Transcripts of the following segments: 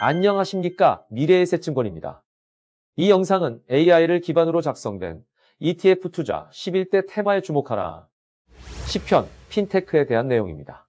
안녕하십니까 미래의 세증권입니다이 영상은 AI를 기반으로 작성된 ETF 투자 11대 테마에 주목하라 10편 핀테크에 대한 내용입니다.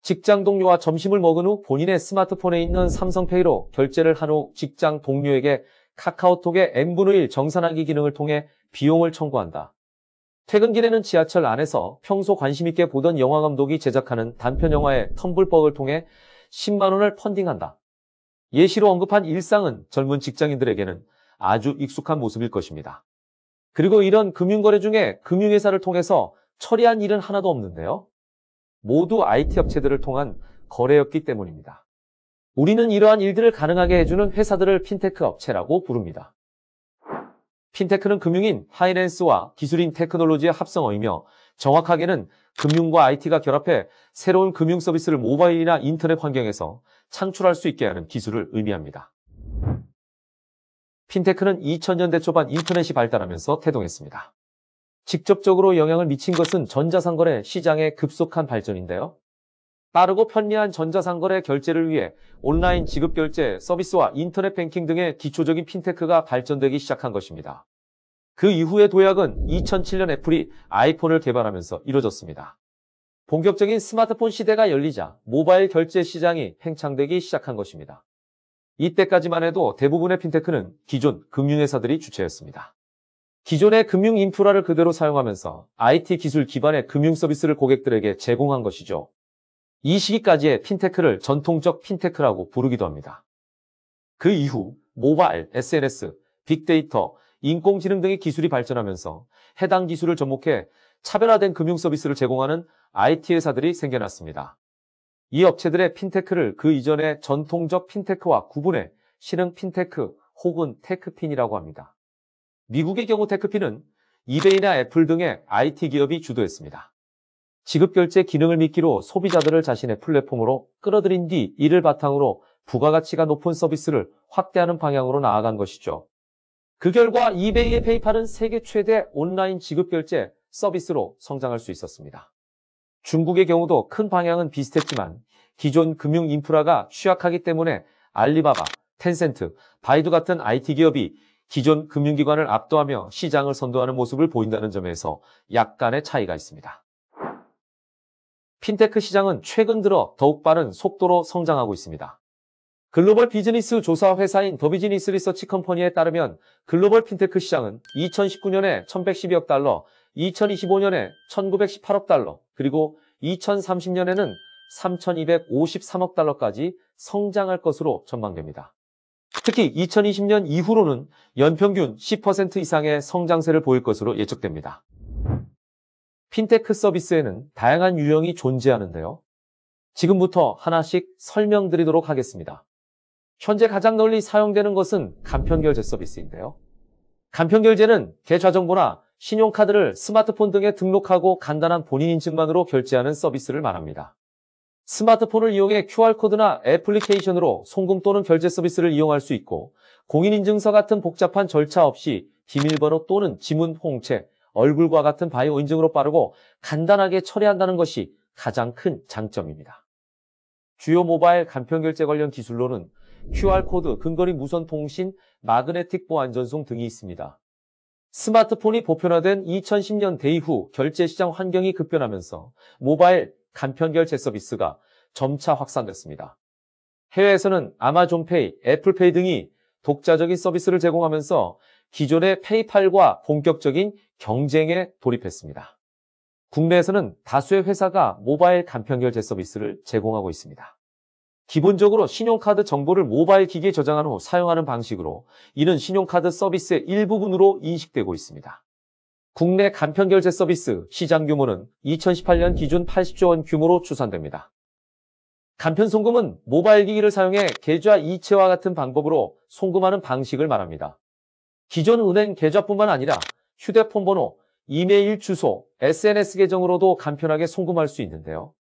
직장 동료와 점심을 먹은 후 본인의 스마트폰에 있는 삼성페이로 결제를 한 후 직장 동료에게 카카오톡의 n분의 1 정산하기 기능을 통해 비용을 청구한다. 퇴근길에는 지하철 안에서 평소 관심 있게 보던 영화감독이 제작하는 단편 영화의 텀블벅을 통해 10만원을 펀딩한다. 예시로 언급한 일상은 젊은 직장인들에게는 아주 익숙한 모습일 것입니다. 그리고 이런 금융거래 중에 금융회사를 통해서 처리한 일은 하나도 없는데요. 모두 IT 업체들을 통한 거래였기 때문입니다. 우리는 이러한 일들을 가능하게 해주는 회사들을 핀테크 업체라고 부릅니다. 핀테크는 금융인 하이낸스와 기술인 테크놀로지의 합성어이며 정확하게는 금융과 IT가 결합해 새로운 금융 서비스를 모바일이나 인터넷 환경에서 창출할 수 있게 하는 기술을 의미합니다. 핀테크는 2000년대 초반 인터넷이 발달하면서 태동했습니다. 직접적으로 영향을 미친 것은 전자상거래 시장의 급속한 발전인데요. 빠르고 편리한 전자상거래 결제를 위해 온라인 지급결제 서비스와 인터넷 뱅킹 등의 기초적인 핀테크가 발전되기 시작한 것입니다. 그 이후의 도약은 2007년 애플이 아이폰을 개발하면서 이루어졌습니다. 본격적인 스마트폰 시대가 열리자 모바일 결제 시장이 팽창되기 시작한 것입니다. 이때까지만 해도 대부분의 핀테크는 기존 금융회사들이 주체였습니다. 기존의 금융 인프라를 그대로 사용하면서 IT 기술 기반의 금융 서비스를 고객들에게 제공한 것이죠. 이 시기까지의 핀테크를 전통적 핀테크라고 부르기도 합니다. 그 이후 모바일, SNS, 빅데이터, 인공지능 등의 기술이 발전하면서 해당 기술을 접목해 차별화된 금융 서비스를 제공하는 IT 회사들이 생겨났습니다. 이 업체들의 핀테크를 그 이전의 전통적 핀테크와 구분해 신흥 핀테크 혹은 테크핀이라고 합니다. 미국의 경우 테크핀은 이베이나 애플 등의 IT 기업이 주도했습니다. 지급결제 기능을 미끼로 소비자들을 자신의 플랫폼으로 끌어들인 뒤 이를 바탕으로 부가가치가 높은 서비스를 확대하는 방향으로 나아간 것이죠. 그 결과 이베이의 페이팔은 세계 최대 온라인 지급결제 서비스로 성장할 수 있었습니다. 중국의 경우도 큰 방향은 비슷했지만 기존 금융 인프라가 취약하기 때문에 알리바바, 텐센트, 바이두 같은 IT 기업이 기존 금융기관을 압도하며 시장을 선도하는 모습을 보인다는 점에서 약간의 차이가 있습니다. 핀테크 시장은 최근 들어 더욱 빠른 속도로 성장하고 있습니다. 글로벌 비즈니스 조사 회사인 더 비즈니스 리서치 컴퍼니에 따르면 글로벌 핀테크 시장은 2019년에 1112억 달러, 2025년에 1918억 달러, 그리고 2030년에는 3,253억 달러까지 성장할 것으로 전망됩니다. 특히 2020년 이후로는 연평균 10% 이상의 성장세를 보일 것으로 예측됩니다. 핀테크 서비스에는 다양한 유형이 존재하는데요. 지금부터 하나씩 설명드리도록 하겠습니다. 현재 가장 널리 사용되는 것은 간편결제 서비스인데요. 간편결제는 계좌 정보나 신용카드를 스마트폰 등에 등록하고 간단한 본인 인증만으로 결제하는 서비스를 말합니다. 스마트폰을 이용해 QR코드나 애플리케이션으로 송금 또는 결제 서비스를 이용할 수 있고 공인인증서 같은 복잡한 절차 없이 비밀번호 또는 지문, 홍채, 얼굴과 같은 바이오 인증으로 빠르고 간단하게 처리한다는 것이 가장 큰 장점입니다. 주요 모바일 간편결제 관련 기술로는 QR코드, 근거리 무선 통신, 마그네틱 보안 전송 등이 있습니다. 스마트폰이 보편화된 2010년대 이후 결제시장 환경이 급변하면서 모바일 간편결제 서비스가 점차 확산됐습니다. 해외에서는 아마존페이, 애플페이 등이 독자적인 서비스를 제공하면서 기존의 페이팔과 본격적인 경쟁에 돌입했습니다. 국내에서는 다수의 회사가 모바일 간편결제 서비스를 제공하고 있습니다. 기본적으로 신용카드 정보를 모바일 기기에 저장한 후 사용하는 방식으로 이는 신용카드 서비스의 일부분으로 인식되고 있습니다. 국내 간편결제 서비스 시장 규모는 2018년 기준 80조 원 규모로 추산됩니다. 간편송금은 모바일 기기를 사용해 계좌 이체와 같은 방법으로 송금하는 방식을 말합니다. 기존 은행 계좌뿐만 아니라 휴대폰 번호, 이메일 주소, SNS 계정으로도 간편하게 송금할 수 있는데요.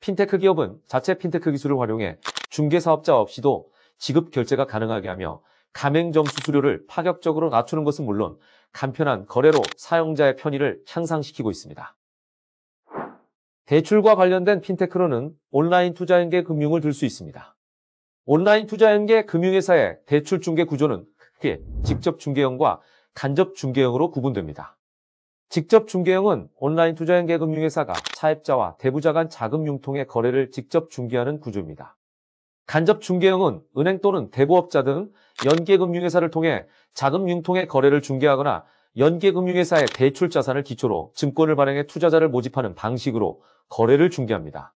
핀테크 기업은 자체 핀테크 기술을 활용해 중개사업자 없이도 지급 결제가 가능하게 하며 가맹점 수수료를 파격적으로 낮추는 것은 물론 간편한 거래로 사용자의 편의를 향상시키고 있습니다. 대출과 관련된 핀테크로는 온라인 투자연계 금융을 들 수 있습니다. 온라인 투자연계 금융회사의 대출 중개 구조는 크게 직접 중개형과 간접 중개형으로 구분됩니다. 직접 중개형은 온라인 투자연계 금융회사가 차입자와 대부자 간 자금 융통의 거래를 직접 중개하는 구조입니다. 간접 중개형은 은행 또는 대부업자 등 연계금융회사를 통해 자금 융통의 거래를 중개하거나 연계금융회사의 대출 자산을 기초로 증권을 발행해 투자자를 모집하는 방식으로 거래를 중개합니다.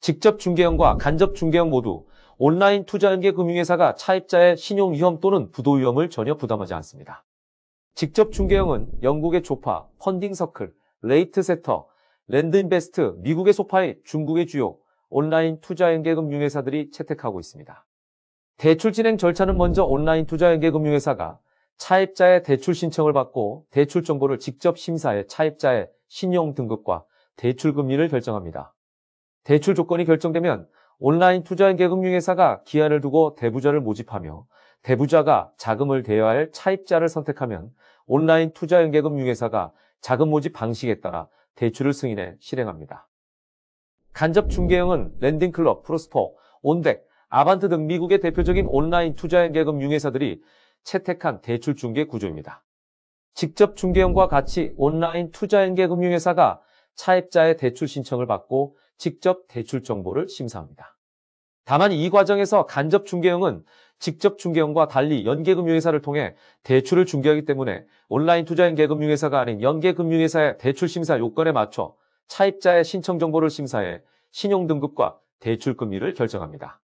직접 중개형과 간접 중개형 모두 온라인 투자연계 금융회사가 차입자의 신용 위험 또는 부도 위험을 전혀 부담하지 않습니다. 직접 중개형은 영국의 조파, 펀딩 서클, 레이트 세터, 랜드 인베스트, 미국의 소파의 중국의 주요 온라인 투자연계금융회사들이 채택하고 있습니다. 대출 진행 절차는 먼저 온라인 투자연계금융회사가 차입자의 대출 신청을 받고 대출 정보를 직접 심사해 차입자의 신용 등급과 대출 금리를 결정합니다. 대출 조건이 결정되면 온라인 투자연계금융회사가 기한을 두고 대부자를 모집하며 대부자가 자금을 대여할 차입자를 선택하면 온라인 투자연계금융회사가 자금 모집 방식에 따라 대출을 승인해 실행합니다. 간접 중개형은 랜딩클럽, 프로스포, 온덱, 아반트 등 미국의 대표적인 온라인 투자연계금융회사들이 채택한 대출 중개 구조입니다. 직접 중개형과 같이 온라인 투자연계금융회사가 차입자의 대출 신청을 받고 직접 대출 정보를 심사합니다. 다만 이 과정에서 간접 중개형은 직접 중개원과 달리 연계금융회사를 통해 대출을 중개하기 때문에 온라인 투자인 계금융회사가 아닌 연계금융회사의 대출심사 요건에 맞춰 차입자의 신청 정보를 심사해 신용등급과 대출금리를 결정합니다.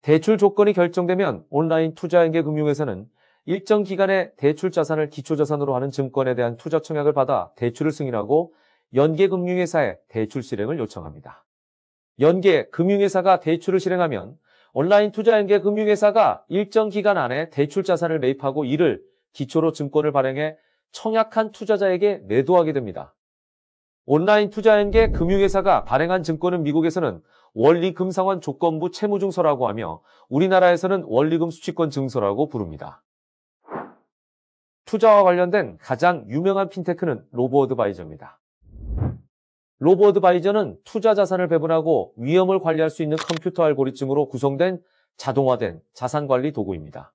대출 조건이 결정되면 온라인 투자연계 금융회사는 일정 기간의 대출 자산을 기초자산으로 하는 증권에 대한 투자 청약을 받아 대출을 승인하고 연계금융회사에 대출 실행을 요청합니다. 연계금융회사가 대출을 실행하면 온라인 투자연계 금융회사가 일정 기간 안에 대출 자산을 매입하고 이를 기초로 증권을 발행해 청약한 투자자에게 매도하게 됩니다. 온라인 투자연계 금융회사가 발행한 증권은 미국에서는 원리금 상환 조건부 채무증서라고 하며 우리나라에서는 원리금 수취권 증서라고 부릅니다. 투자와 관련된 가장 유명한 핀테크는 로보어드바이저입니다. 로보드 바이저는 투자 자산을 배분하고 위험을 관리할 수 있는 컴퓨터 알고리즘으로 구성된 자동화된 자산관리 도구입니다.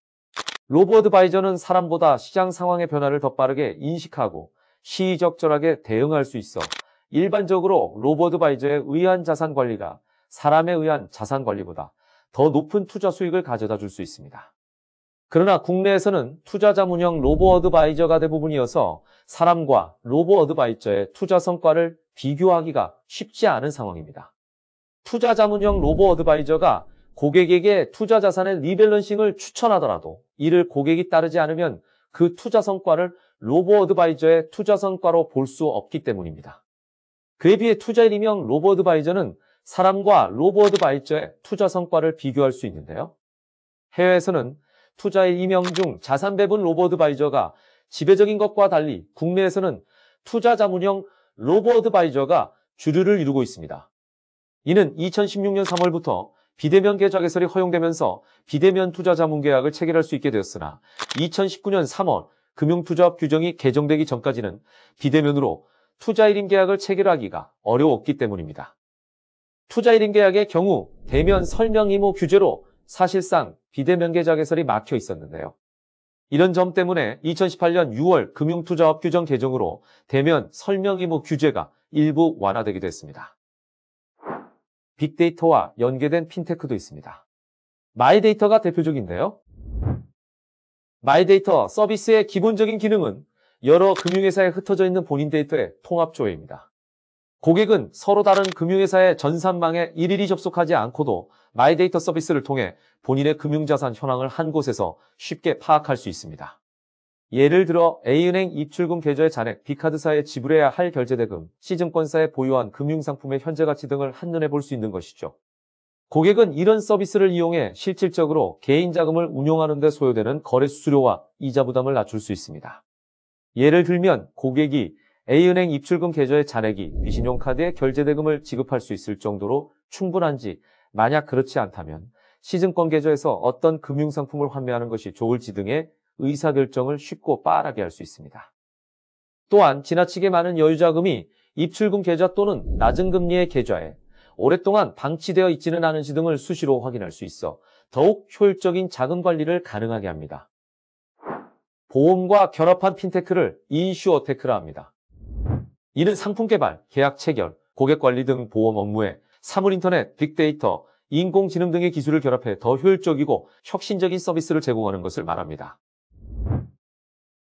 로보드 바이저는 사람보다 시장 상황의 변화를 더 빠르게 인식하고 시의적절하게 대응할 수 있어 일반적으로 로보드 바이저에 의한 자산관리가 사람에 의한 자산관리보다 더 높은 투자 수익을 가져다 줄 수 있습니다. 그러나 국내에서는 투자자 운영 로보 어드바이저가 대부분이어서 사람과 로보 어드바이저의 투자 성과를 비교하기가 쉽지 않은 상황입니다. 투자 자문형 로보 어드바이저가 고객에게 투자 자산의 리밸런싱을 추천하더라도 이를 고객이 따르지 않으면 그 투자 성과를 로보 어드바이저의 투자 성과로 볼 수 없기 때문입니다. 그에 비해 투자일이명 로보 어드바이저는 사람과 로보 어드바이저의 투자 성과를 비교할 수 있는데요. 해외에서는 투자일 이명중 자산 배분 로보 어드바이저가 지배적인 것과 달리 국내에서는 투자 자문형 로보 어드바이저가 주류를 이루고 있습니다. 이는 2016년 3월부터 비대면 계좌 개설이 허용되면서 비대면 투자자 문계약을 체결할 수 있게 되었으나 2019년 3월 금융투자업 규정이 개정되기 전까지는 비대면으로 투자 1인 계약을 체결하기가 어려웠기 때문입니다. 투자 1인 계약의 경우 대면 설명 의무 규제로 사실상 비대면 계좌 개설이 막혀 있었는데요. 이런 점 때문에 2018년 6월 금융투자업 규정 개정으로 대면 설명 의무 규제가 일부 완화되기도 했습니다. 빅데이터와 연계된 핀테크도 있습니다. 마이데이터가 대표적인데요. 마이데이터 서비스의 기본적인 기능은 여러 금융회사에 흩어져 있는 본인 데이터의 통합 조회입니다. 고객은 서로 다른 금융회사의 전산망에 일일이 접속하지 않고도 마이데이터 서비스를 통해 본인의 금융자산 현황을 한 곳에서 쉽게 파악할 수 있습니다. 예를 들어 A은행 입출금 계좌의 잔액, B카드사에 지불해야 할 결제대금, C증권사에 보유한 금융상품의 현재가치 등을 한눈에 볼 수 있는 것이죠. 고객은 이런 서비스를 이용해 실질적으로 개인 자금을 운용하는 데 소요되는 거래 수수료와 이자 부담을 낮출 수 있습니다. 예를 들면 고객이 A은행 입출금 계좌의 잔액이 비신용카드의 결제대금을 지급할 수 있을 정도로 충분한지 만약 그렇지 않다면 시증권 계좌에서 어떤 금융상품을 환매하는 것이 좋을지 등의 의사결정을 쉽고 빠르게 할 수 있습니다. 또한 지나치게 많은 여유자금이 입출금 계좌 또는 낮은 금리의 계좌에 오랫동안 방치되어 있지는 않은지 등을 수시로 확인할 수 있어 더욱 효율적인 자금 관리를 가능하게 합니다. 보험과 결합한 핀테크를 인슈어테크라 합니다. 이는 상품 개발, 계약 체결, 고객 관리 등 보험 업무에 사물인터넷, 빅데이터, 인공지능 등의 기술을 결합해 더 효율적이고 혁신적인 서비스를 제공하는 것을 말합니다.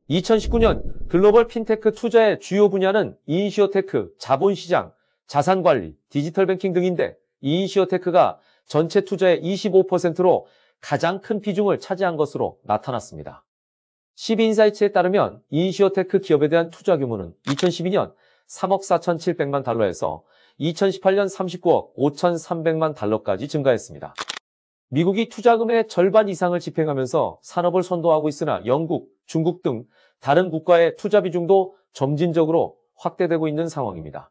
2019년 글로벌 핀테크 투자의 주요 분야는 인시어테크, 자본시장, 자산관리, 디지털뱅킹 등인데 인시어테크가 전체 투자의 25%로 가장 큰 비중을 차지한 것으로 나타났습니다. 1비인사이츠에 따르면 인시어테크 기업에 대한 투자 규모는 2012년 3억 4,700만 달러에서 2018년 39억 5,300만 달러까지 증가했습니다. 미국이 투자금의 절반 이상을 집행하면서 산업을 선도하고 있으나 영국, 중국 등 다른 국가의 투자 비중도 점진적으로 확대되고 있는 상황입니다.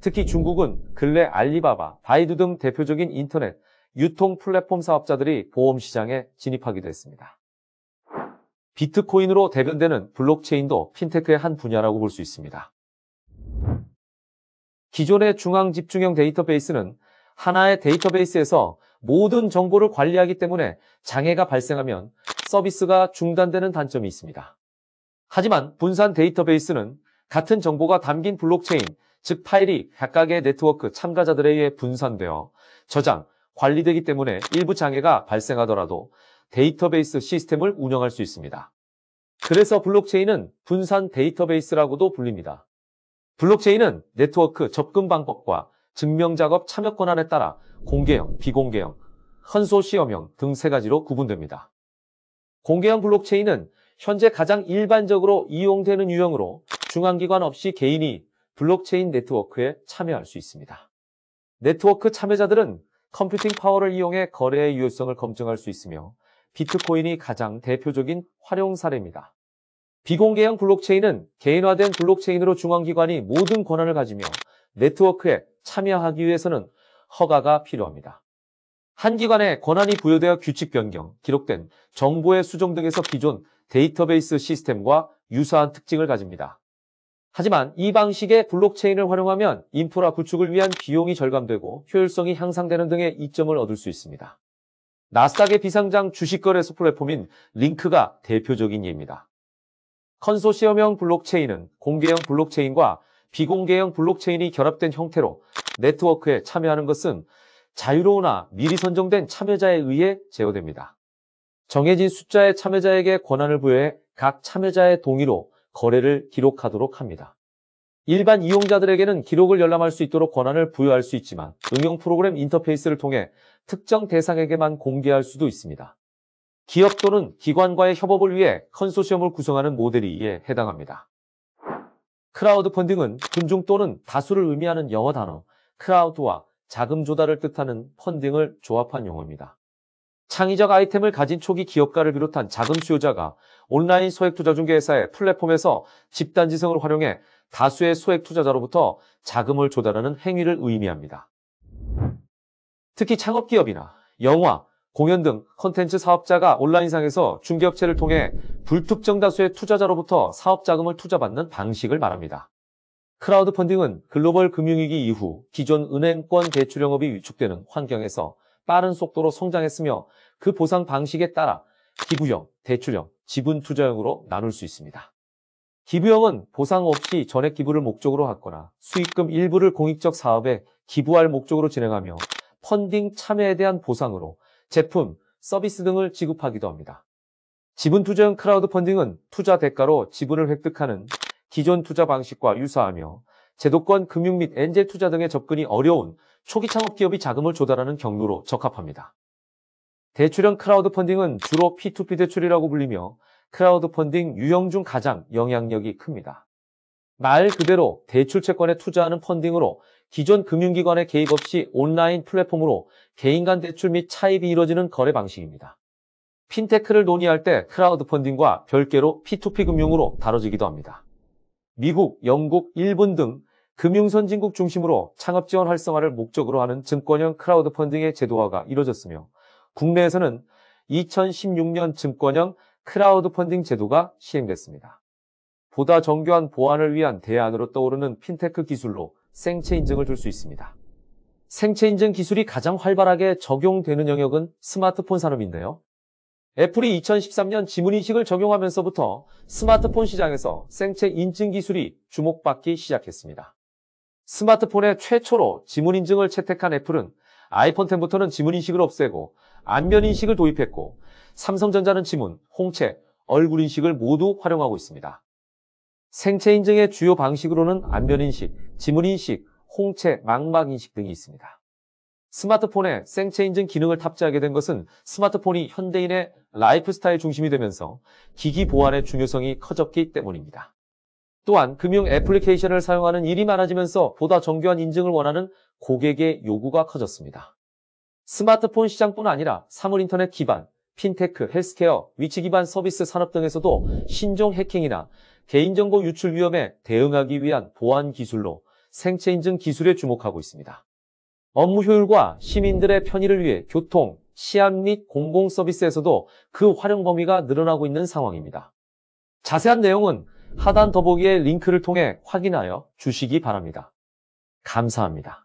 특히 중국은 근래 알리바바, 바이두 등 대표적인 인터넷, 유통 플랫폼 사업자들이 보험 시장에 진입하기도 했습니다. 비트코인으로 대변되는 블록체인도 핀테크의 한 분야라고 볼 수 있습니다. 기존의 중앙 집중형 데이터베이스는 하나의 데이터베이스에서 모든 정보를 관리하기 때문에 장애가 발생하면 서비스가 중단되는 단점이 있습니다. 하지만 분산 데이터베이스는 같은 정보가 담긴 블록체인, 즉 파일이 각각의 네트워크 참가자들에 의해 분산되어 저장, 관리되기 때문에 일부 장애가 발생하더라도 데이터베이스 시스템을 운영할 수 있습니다. 그래서 블록체인은 분산 데이터베이스라고도 불립니다. 블록체인은 네트워크 접근 방법과 증명 작업 참여 권한에 따라 공개형, 비공개형, 컨소시엄형 등 세 가지로 구분됩니다. 공개형 블록체인은 현재 가장 일반적으로 이용되는 유형으로 중앙기관 없이 개인이 블록체인 네트워크에 참여할 수 있습니다. 네트워크 참여자들은 컴퓨팅 파워를 이용해 거래의 유효성을 검증할 수 있으며 비트코인이 가장 대표적인 활용 사례입니다. 비공개형 블록체인은 개인화된 블록체인으로 중앙기관이 모든 권한을 가지며 네트워크에 참여하기 위해서는 허가가 필요합니다. 한 기관에 권한이 부여되어 규칙 변경, 기록된 정보의 수정 등에서 기존 데이터베이스 시스템과 유사한 특징을 가집니다. 하지만 이 방식의 블록체인을 활용하면 인프라 구축을 위한 비용이 절감되고 효율성이 향상되는 등의 이점을 얻을 수 있습니다. 나스닥의 비상장 주식거래소 플랫폼인 링크가 대표적인 예입니다. 컨소시엄형 블록체인은 공개형 블록체인과 비공개형 블록체인이 결합된 형태로 네트워크에 참여하는 것은 자유로우나 미리 선정된 참여자에 의해 제어됩니다. 정해진 숫자의 참여자에게 권한을 부여해 각 참여자의 동의로 거래를 기록하도록 합니다. 일반 이용자들에게는 기록을 열람할 수 있도록 권한을 부여할 수 있지만 응용 프로그램 인터페이스를 통해 특정 대상에게만 공개할 수도 있습니다. 기업 또는 기관과의 협업을 위해 컨소시엄을 구성하는 모델이 에 해당합니다. 크라우드 펀딩은 군중 또는 다수를 의미하는 영어 단어 크라우드와 자금 조달을 뜻하는 펀딩을 조합한 용어입니다. 창의적 아이템을 가진 초기 기업가를 비롯한 자금 수요자가 온라인 소액 투자 중개회사의 플랫폼에서 집단 지성을 활용해 다수의 소액 투자자로부터 자금을 조달하는 행위를 의미합니다. 특히 창업 기업이나 영화, 공연 등 컨텐츠 사업자가 온라인상에서 중개업체를 통해 불특정 다수의 투자자로부터 사업 자금을 투자받는 방식을 말합니다. 크라우드 펀딩은 글로벌 금융위기 이후 기존 은행권 대출 영업이 위축되는 환경에서 빠른 속도로 성장했으며 그 보상 방식에 따라 기부형, 대출형, 지분 투자형으로 나눌 수 있습니다. 기부형은 보상 없이 전액 기부를 목적으로 하거나 수익금 일부를 공익적 사업에 기부할 목적으로 진행하며 펀딩 참여에 대한 보상으로 제품, 서비스 등을 지급하기도 합니다. 지분 투자형 크라우드 펀딩은 투자 대가로 지분을 획득하는 기존 투자 방식과 유사하며 제도권, 금융 및 엔젤 투자 등의 접근이 어려운 초기 창업 기업이 자금을 조달하는 경로로 적합합니다. 대출형 크라우드 펀딩은 주로 P2P 대출이라고 불리며 크라우드 펀딩 유형 중 가장 영향력이 큽니다. 말 그대로 대출 채권에 투자하는 펀딩으로 기존 금융기관의 개입 없이 온라인 플랫폼으로 개인 간 대출 및 차입이 이루어지는 거래 방식입니다. 핀테크를 논의할 때 크라우드 펀딩과 별개로 P2P 금융으로 다뤄지기도 합니다. 미국, 영국, 일본 등 금융선진국 중심으로 창업 지원 활성화를 목적으로 하는 증권형 크라우드 펀딩의 제도화가 이뤄졌으며 국내에서는 2016년 증권형 크라우드 펀딩 제도가 시행됐습니다. 보다 정교한 보안을 위한 대안으로 떠오르는 핀테크 기술로 생체 인증을 줄 수 있습니다. 생체 인증 기술이 가장 활발하게 적용되는 영역은 스마트폰 산업인데요. 애플이 2013년 지문인식을 적용하면서부터 스마트폰 시장에서 생체 인증 기술이 주목받기 시작했습니다. 스마트폰에 최초로 지문인증을 채택한 애플은 아이폰 10부터는 지문인식을 없애고 안면인식을 도입했고 삼성전자는 지문, 홍채, 얼굴인식을 모두 활용하고 있습니다. 생체인증의 주요 방식으로는 안면인식, 지문인식, 홍채, 망막인식 등이 있습니다. 스마트폰에 생체 인증 기능을 탑재하게 된 것은 스마트폰이 현대인의 라이프스타일 중심이 되면서 기기 보안의 중요성이 커졌기 때문입니다. 또한 금융 애플리케이션을 사용하는 일이 많아지면서 보다 정교한 인증을 원하는 고객의 요구가 커졌습니다. 스마트폰 시장뿐 아니라 사물인터넷 기반, 핀테크, 헬스케어, 위치 기반 서비스 산업 등에서도 신종 해킹이나 개인정보 유출 위험에 대응하기 위한 보안 기술로 생체 인증 기술에 주목하고 있습니다. 업무 효율과 시민들의 편의를 위해 교통, 시합 및 공공 서비스에서도 그 활용 범위가 늘어나고 있는 상황입니다. 자세한 내용은 하단 더보기의 링크를 통해 확인하여 주시기 바랍니다. 감사합니다.